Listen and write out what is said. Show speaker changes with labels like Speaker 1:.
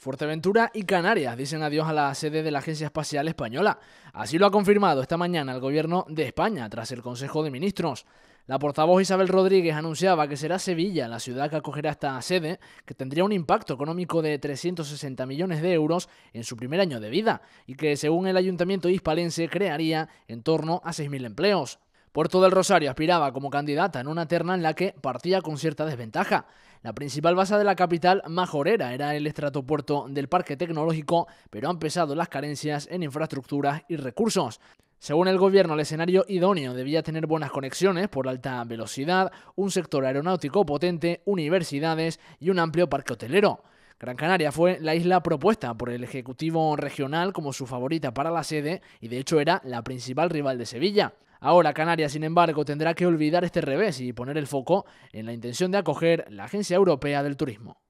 Speaker 1: Fuerteventura y Canarias dicen adiós a la sede de la Agencia Espacial Española. Así lo ha confirmado esta mañana el Gobierno de España tras el Consejo de Ministros. La portavoz Isabel Rodríguez anunciaba que será Sevilla la ciudad que acogerá esta sede, que tendría un impacto económico de 360 millones de euros en su primer año de vida y que, según el ayuntamiento hispalense, crearía en torno a 6.000 empleos. Puerto del Rosario aspiraba como candidata en una terna en la que partía con cierta desventaja. La principal base de la capital majorera era el estratopuerto del Parque Tecnológico, pero han pesado las carencias en infraestructuras y recursos. Según el gobierno, el escenario idóneo debía tener buenas conexiones por alta velocidad, un sector aeronáutico potente, universidades y un amplio parque hotelero. Gran Canaria fue la isla propuesta por el Ejecutivo Regional como su favorita para la sede y de hecho era la principal rival de Sevilla. Ahora Canarias, sin embargo, tendrá que olvidar este revés y poner el foco en la intención de acoger la Agencia Europea del Turismo.